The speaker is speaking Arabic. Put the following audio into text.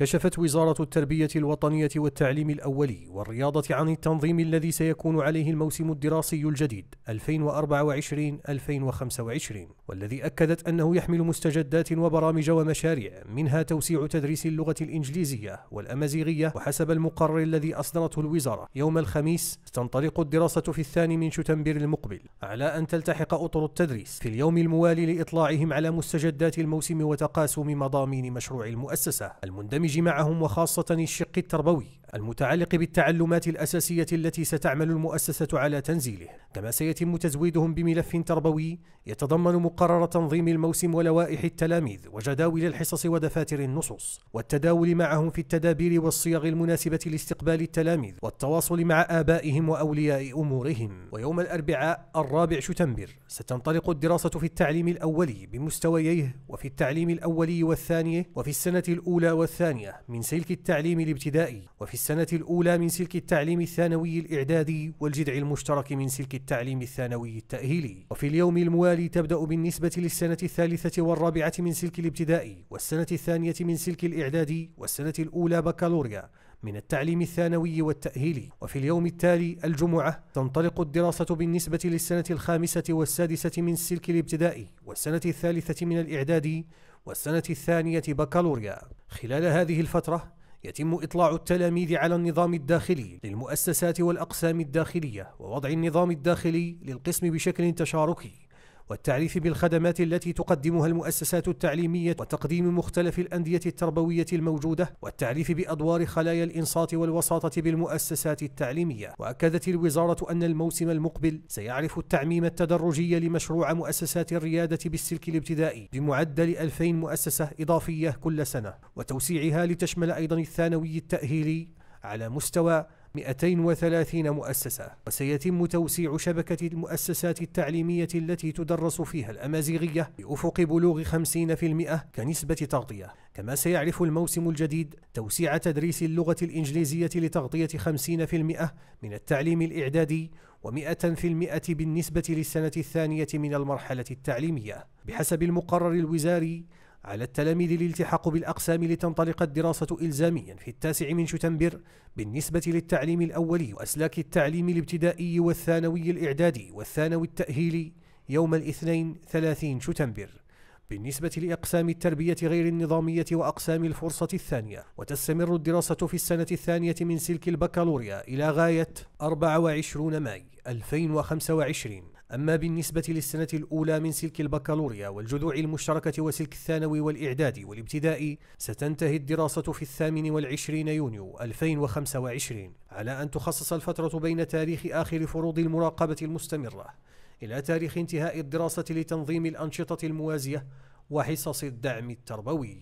كشفت وزارة التربية الوطنية والتعليم الأولي والرياضة عن التنظيم الذي سيكون عليه الموسم الدراسي الجديد 2024-2025 والذي أكدت أنه يحمل مستجدات وبرامج ومشاريع منها توسيع تدريس اللغة الإنجليزية والأمازيغية وحسب المقرر الذي أصدرته الوزارة يوم الخميس تنطلق الدراسة في الثاني من شتنبر المقبل على أن تلتحق أطر التدريس في اليوم الموالي لإطلاعهم على مستجدات الموسم وتقاسم مضامين مشروع المؤسسة المندمج معهم وخاصة الشق التربوي المتعلق بالتعلمات الأساسية التي ستعمل المؤسسة على تنزيله كما سيتم تزويدهم بملف تربوي يتضمن مقرر تنظيم الموسم ولوائح التلاميذ وجداول الحصص ودفاتر النصوص والتداول معهم في التدابير والصيغ المناسبة لاستقبال التلاميذ والتواصل مع آبائهم وأولياء أمورهم ويوم الأربعاء الرابع شتنبر ستنطلق الدراسة في التعليم الأولي بمستوييه وفي التعليم الأولي والثاني وفي السنة الأولى والثانية من سلك التعليم الابتدائي وفي السنة الأولى من سلك التعليم الثانوي الإعدادي والجذع المشترك من سلك التعليم الثانوي التأهيلي وفي اليوم الموالي تبدأ بالنسبة للسنة الثالثة والرابعة من سلك الابتدائي والسنة الثانية من سلك الإعدادي والسنة الأولى بكالوريا من التعليم الثانوي والتأهيلي وفي اليوم التالي الجمعة تنطلق الدراسة بالنسبة للسنة الخامسة والسادسة من سلك الابتدائي والسنة الثالثة من الإعدادي والسنة الثانية بكالوريا خلال هذه الفترة يتم إطلاع التلاميذ على النظام الداخلي للمؤسسات والأقسام الداخلية ووضع النظام الداخلي للقسم بشكل تشاركي والتعريف بالخدمات التي تقدمها المؤسسات التعليمية وتقديم مختلف الأندية التربوية الموجودة والتعريف بأدوار خلايا الإنصات والوساطة بالمؤسسات التعليمية وأكدت الوزارة أن الموسم المقبل سيعرف التعميم التدرجي لمشروع مؤسسات الريادة بالسلك الابتدائي بمعدل 2000 مؤسسة إضافية كل سنة وتوسيعها لتشمل أيضا الثانوي التأهيلي على مستوى 230 مؤسسة وسيتم توسيع شبكة المؤسسات التعليمية التي تدرس فيها الأمازيغية بأفق بلوغ 50% كنسبة تغطية كما سيعرف الموسم الجديد توسيع تدريس اللغة الإنجليزية لتغطية 50% من التعليم الإعدادي و100% بالنسبة للسنة الثانية من المرحلة التعليمية بحسب المقرر الوزاري على التلاميذ الالتحاق بالأقسام لتنطلق الدراسة إلزاميا في التاسع من شتنبر بالنسبة للتعليم الأولي وأسلاك التعليم الابتدائي والثانوي الإعدادي والثانوي التأهيلي يوم الاثنين 30 شتنبر بالنسبة لأقسام التربية غير النظامية وأقسام الفرصة الثانية وتستمر الدراسة في السنة الثانية من سلك البكالوريا إلى غاية 24 ماي 2025 أما بالنسبة للسنة الأولى من سلك البكالوريا والجذوع المشتركة وسلك الثانوي والإعداد والابتدائي ستنتهي الدراسة في الثامن والعشرين يونيو 2025 على أن تخصص الفترة بين تاريخ آخر فروض المراقبة المستمرة إلى تاريخ انتهاء الدراسة لتنظيم الأنشطة الموازية وحصص الدعم التربوي